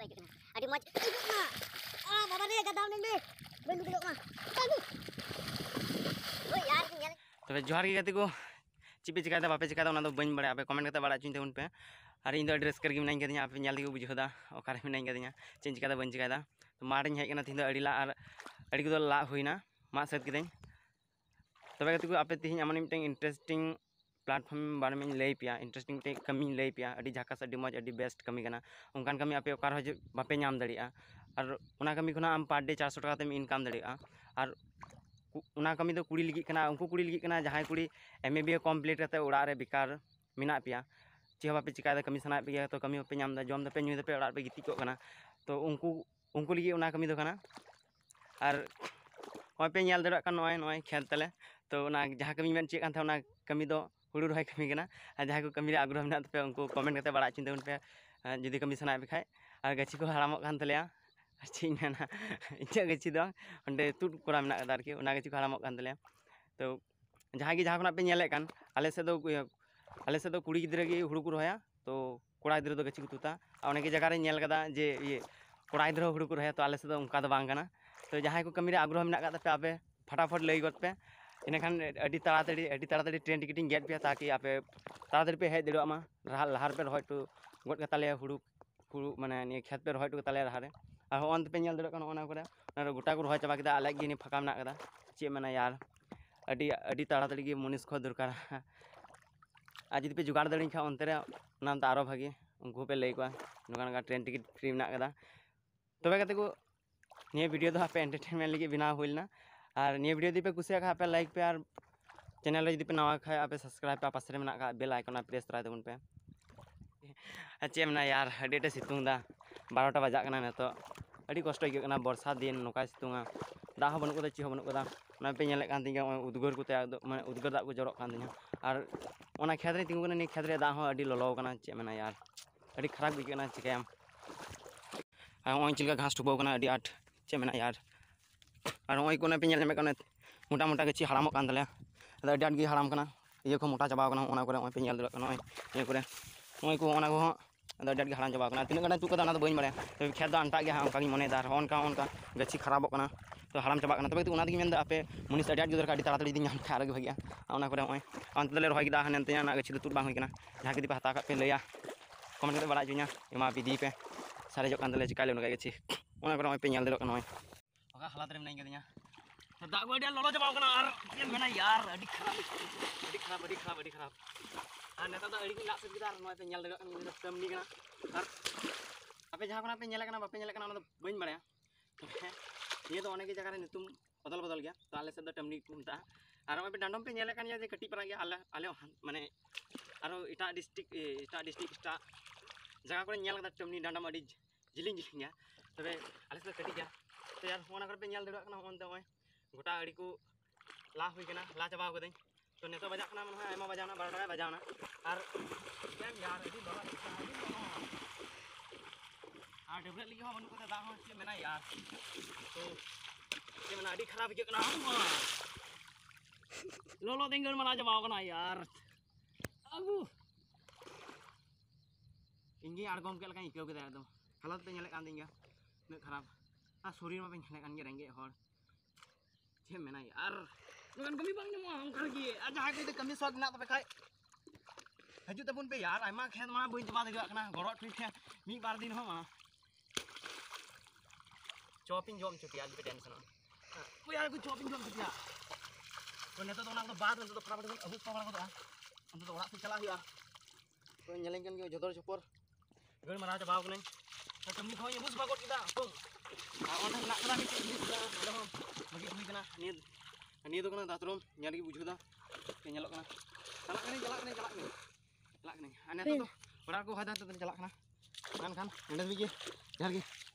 lagi Ah, bapa ni. mah. तब जोहार के गति को चिपे चिका बापे चिका उन्हें तो बन बड़ा पे कमेंट करते बड़ा चुनते उनपे और इन ड्रेस करके मना कदी आप नल बुझेदा अकार मना चे चेन चिकाता बन तो माटे हेना तीन अड़ी ला अड़ी को तो ला होना मा सद कि तब गति को आप तीन एम इंटरेस्टिंग प्लाटफर्म बारे में लैपे इंटरेस्टिंग कमी लैपे झाकास मज़ अभी बेस्ट कमी का उनकान कमी आपे बापे नाम और कमी खुना आम पार डे चार सौ टाते इनकाम और उना कमी तो कुड़ी लगे उनको कुड़ी लगे जहाँ कुड़ी M A B A complete करते बेकार मेना पे चेह बापे चिका कमी सामना पे तो कमी बापे नाम जम दपे दपे पे तो गति को तो उनको लगे कमी तो और नापे नल खेल तले तो जहाँ कमी मेन चेक कमी तो ᱦᱩᱲᱩ ᱨᱚᱦᱚᱭ ᱠᱟᱹᱢᱤ ᱠᱟᱱᱟ ᱟᱨ ᱡᱟᱦᱟᱸᱭ ᱠᱚ ᱠᱟᱹᱢᱤ ᱨᱮ ᱟᱜᱽᱨᱚᱦᱚ ᱢᱮᱱᱟᱜ ᱛᱟᱯᱮᱭᱟ ᱩᱱᱠᱩ ᱠᱚᱢᱮᱱᱴ ᱠᱟᱛᱮ ᱵᱟᱲᱟᱭ ᱦᱚᱪᱚᱧ ᱛᱟᱵᱚᱱ ᱯᱮ ᱡᱩᱫᱤ ᱠᱟᱹᱢᱤ ᱥᱟᱱᱟᱭᱮᱫ ᱯᱮ ᱠᱷᱟᱡ ᱟᱨ ᱜᱟᱹᱪᱷᱤ ᱠᱚ ᱦᱟᱲᱟᱢᱚᱜ ᱠᱟᱱ ᱛᱟᱞᱮᱭᱟ ᱟᱨ ᱪᱮᱫ ᱤᱧ ᱢᱮᱱᱟ ᱤᱧᱟᱹᱜ ᱜᱟᱹᱪᱷᱤ ᱫᱚ ᱚᱸᱰᱮ ᱛᱩᱫ ᱠᱚᱨᱟ ᱢᱮᱱᱟᱜ ᱠᱟᱫᱟ ᱟᱨᱠᱤ ᱚᱱᱟ ᱜᱟᱹᱪᱷᱤ ᱠᱚ ᱦᱟᱲᱟᱢᱚᱜ ᱠᱟᱱ ᱛᱟᱞᱮᱭᱟ ᱛᱚ ᱡᱟᱦᱟᱸᱭ ᱜᱮ ᱡᱟᱦᱟᱸ ᱠᱷᱚᱱᱟᱜ ᱯᱮ ᱧᱮᱞᱮᱫ ᱠᱟᱱ ᱟᱞᱮ ᱥᱮᱫ ᱫᱚ ᱟᱞᱮ ᱥᱮᱫ ᱫᱚ ᱠᱩᱲᱤ ᱜᱤᱫᱽᱨᱟᱹ ᱜᱮ ᱦᱩᱲᱩ ᱠᱚ ᱨᱚᱦᱚᱭᱟ ᱛᱚ ᱠᱚᱲᱟ ᱜᱤᱫᱽᱨᱟᱹ ᱫᱚ ᱜᱟᱹᱪᱷᱤ ᱠᱚ ᱛᱩᱫᱟ ᱟᱨ ᱚᱱᱮᱠ ᱡᱟᱭᱜᱟ ᱨᱮᱧ ᱧᱮᱞ ᱠᱟᱫᱟ ᱡᱮ ᱤᱭᱟᱹ ᱠᱚᱲᱟ ᱜᱤᱫᱽᱨᱟᱹ ᱦᱚᱸ ᱦᱩᱲᱩ ᱠᱚ ᱨᱚᱦᱚᱭᱟ ᱛᱚ ᱟᱞᱮ ᱥᱮᱫ ᱫᱚ ᱚᱱᱠᱟ ᱫᱚ ᱵᱟᱝ ᱠᱟᱱᱟ ᱛᱚ ᱡᱟᱦᱟᱸᱭ ᱠᱚ ᱠᱟᱹᱢᱤ ᱨᱮ ᱟᱜᱽᱨᱚᱦᱚ ᱢᱮᱱᱟᱜ ᱠᱟᱫ ᱛᱟᱯᱮ ᱟᱯᱮ ᱯᱷᱟᱴᱟᱯᱷᱟᱴ ᱞᱟᱹᱭ ᱜᱚᱫ ᱯᱮ इनखान अड़ी ट्रेन टिकटिंग गेट पे ताकि आपे तड़ाड़ी पे हे दड़वा लहार पे रोहट तो गोद कताले हुड़ू हुड़ू माने खेत पे रोहट कताले लहारे और हन तेपे नल दड़वा गोटा को रोह चाबा केदा अलग गिनी फाका मना केदा चे माने यार तड़ाड़ी मनीष को दरकार आज पे जोड़ दड़ी खा अंतरे नाम तो आरो भागी उनको पे लैक को ट्रेन टिकट फ्री मना तब तबे तो कते को निये वीडियो दो आपे एंटरटेनमेंट लगे बनाव होना और ये भिडियो जी पे कुछ पे लाइक पे और चैनल जी पे नवा खा पे सब्सक्राइब पे पास में बेल आइकन प्रेस तरह तब पे चे मना यार अटे सितुंगा बारोटा बजा नितो कष्ट अगुना दिन नौका सितुंगा दा बनू को चीह बनूँ तीन उदगर को मैं उदगर दाग को जड़ोकान तीन और खेत में तीगू नहीं खेत दा ललोना चे मना यार खराब बुझे चिकाय हाँ चलका घास टूबा आठ चे मना यार aru oi kone pinjal nyame kone muta muta kichi haram kan ada dad gi haram kana ye ko muta jaba kana ona kore oi pinjal dela kana oi ye kore oi ko ona ko ada dad gi haram jaba kana tinan kana tu kada na boin mare to khed anta gi ha kali mone dar on ka on ka gachi kana tuh haram jaba kana tapi tuh gi men da ape munis ada dad gi dor ka di tara tadi nyam khara gi bhagya ona kore oi ant dela roi gi da han na gachi tu bang hoy nah ja ki di pata ka pe leya komen kada bala junya ema bi di pe sare jok kan dela chi kali kana oi ᱚᱠᱟ ᱦᱟᱞᱟᱛ ᱨᱮ ᱢᱮᱱᱟᱧ ᱠᱟᱫᱤᱧᱟ ᱫᱟᱜ ᱠᱚ ᱟᱹᱰᱤ ᱞᱚᱞᱚ ᱪᱟᱵᱟᱣ ᱠᱟᱱᱟ ᱟᱨ ᱪᱮᱫ ᱢᱮᱱᱟ ᱭᱟᱨ ᱟᱹᱰᱤ ᱠᱷᱟᱨᱟᱯ ᱟᱹᱰᱤ ᱠᱷᱟᱨᱟᱯ ᱟᱹᱰᱤ ᱠᱷᱟᱨᱟᱯ ᱟᱹᱰᱤ ᱠᱷᱟᱨᱟᱯ ᱟᱨ ᱱᱮᱛᱟᱨ ᱫᱚ ᱟᱹᱰᱤ ᱠᱚ ᱞᱟᱜ ᱥᱟᱹᱛ ᱠᱮᱫᱟ ᱟᱨ ᱱᱚᱣᱟ ᱯᱮ ᱧᱮᱞ ᱫᱟᱲᱮᱭᱟᱜ ᱠᱟᱱᱟ ᱱᱤᱭᱟᱹ ᱫᱚ ᱠᱟᱹᱢᱱᱤ ᱠᱟᱱᱟ ᱟᱨ ᱟᱯᱮ ᱡᱟᱦᱟᱸ ᱠᱷᱚᱱᱟᱜ ᱯᱮ ᱧᱮᱞ ᱠᱟᱱᱟ ᱵᱟᱯᱮ ᱧᱮᱞ ᱠᱟᱱᱟ ᱚᱱᱟ ᱫᱚ ᱵᱟᱹᱧ ᱵᱟᱲᱟᱭᱟ ᱦᱮᱸ ᱱᱤᱭᱟᱹ ᱫᱚ ᱚᱱᱮᱠ ᱡᱟᱭᱜᱟ ᱨᱮ ᱧᱩᱛᱩᱢ बदल बदल गया तो आले से टमनी को मत और डांडम पे नेल कटी पड़ा गया आले आले माने और एट डिस्ट्रिक्ट एट डिस्ट्रिक्ट एट जगह को टमनी डांडम जिली जिली गया ᱛᱚᱵᱮ ᱟᱞᱮ ᱥᱮᱫ ᱠᱟᱹᱴᱤᱡ ᱜᱮᱭᱟ ᱛᱚ ᱭᱟᱨ ᱚᱱᱟ ᱠᱚᱨᱮ ᱯᱮ ᱧᱮᱞ ᱫᱟᱲᱮᱭᱟᱜ ᱠᱟᱱᱟ ᱚᱱᱛᱮ ᱱᱚᱜᱼᱚᱭ ᱜᱚᱴᱟ ᱟᱹᱰᱤ ᱠᱚ ᱞᱟ ᱦᱩᱭ ᱠᱟᱱᱟ ᱞᱟ ᱪᱟᱵᱟᱣ ᱠᱟᱹᱫᱟᱹᱧ ᱛᱚ ᱱᱤᱛᱚᱜ ᱵᱟᱡᱟᱜ ᱠᱟᱱᱟ ᱢᱚᱱᱮ ᱦᱚᱭ ᱟᱭᱢᱟ ᱵᱟᱡᱟᱣᱱᱟ ᱵᱟᱨᱚ ᱴᱟᱠᱟ ᱵᱟᱡᱟᱣᱱᱟ ᱟᱨ ᱮᱢ ᱭᱟᱨ ᱟᱹᱰᱤ ᱵᱟᱵᱟ ᱟᱹᱰᱤ ᱵᱟᱵᱟ ᱟᱨ ᱰᱟᱹᱵᱽᱨᱟᱹᱜ ᱞᱟᱹᱜᱤᱫ ᱦᱚᱸ ᱵᱟᱹᱱᱩᱜ ᱠᱟᱫᱟ ᱫᱟᱜ ᱦᱚᱸ ᱪᱮᱫ ᱢᱮᱱᱟᱜᱼᱟ ᱭᱟᱨ ᱛᱚ ᱪᱮᱫ ᱢᱮᱱᱟᱜᱼᱟ ᱟᱹᱰᱤ ᱠᱷᱟᱨᱟᱯ ᱟᱹᱭᱠᱟᱹᱜ ᱠᱟᱱᱟ लोलो दिन गण मना जमाओ ना यार अबू इंगी आड़गम के लगा इको के एकदम हालत पे नेले कान दिंगा ᱩᱱᱟᱹᱜ ᱠᱷᱟᱨᱟᱯ ᱟᱨ ᱥᱚᱨᱤᱨ ᱢᱟᱵᱮᱱ ᱧᱮᱞᱮ ᱠᱟᱱ ᱜᱮ ᱨᱮᱸᱜᱮᱡ ᱦᱚᱲ ᱪᱮᱫ ᱢᱮᱱᱟ ᱟᱨ ᱱᱚᱝᱠᱟᱱ ᱠᱟᱹᱢᱤ ᱵᱟᱝ ᱧᱟᱢᱚᱜᱼᱟ ᱚᱱᱠᱟ ᱨᱮᱜᱮ ᱟᱨ ᱡᱟᱦᱟᱸᱭ ᱠᱚᱫᱚ ᱠᱟᱹᱢᱤ ᱥᱚᱠ ᱢᱮᱱᱟᱜ ᱛᱟᱯᱮ ᱠᱷᱟᱡ ᱦᱤᱡᱩᱜ ᱛᱟᱵᱚᱱ ᱯᱮ ᱟᱨ ᱟᱭᱢᱟ ᱠᱷᱮᱛ ᱢᱟ ᱵᱟᱹᱧ ᱪᱟᱵᱟ ᱫᱟᱲᱮᱭᱟᱜ ᱠᱟᱱᱟ ᱜᱚᱲᱚ ᱴᱷᱤᱠ ᱴᱷᱮᱱ ᱢᱤᱫ ᱵᱟᱨ ᱫᱤᱱ ᱦᱚᱸ ᱢᱟ चॉपिंग जॉब छुट्टी आज भी टेंशन कोई यार कोई चॉपिंग जॉब छुट्टी तो नेता तो ना बाद में तो फटाफट बन अबू पावड़ा को तो तो ओड़ा से चला हुआ तो नेलेंगन के जोदर छपर गड़ मारा चबाव कने Ketemu kau yang bus bagot kita. Bung. Awan nah, nak kena kita ini sudah. Ada bang. Bagi kami kena. Ini ini itu kena tatrum nyari bujuk dah. Yang nyelok kena. Jalak iya. kena jalak kena jalak kena. Aneh tuh, berarti aku hadan tu jalak kena. Kan kan. Ini ya. lagi. Jalak lagi.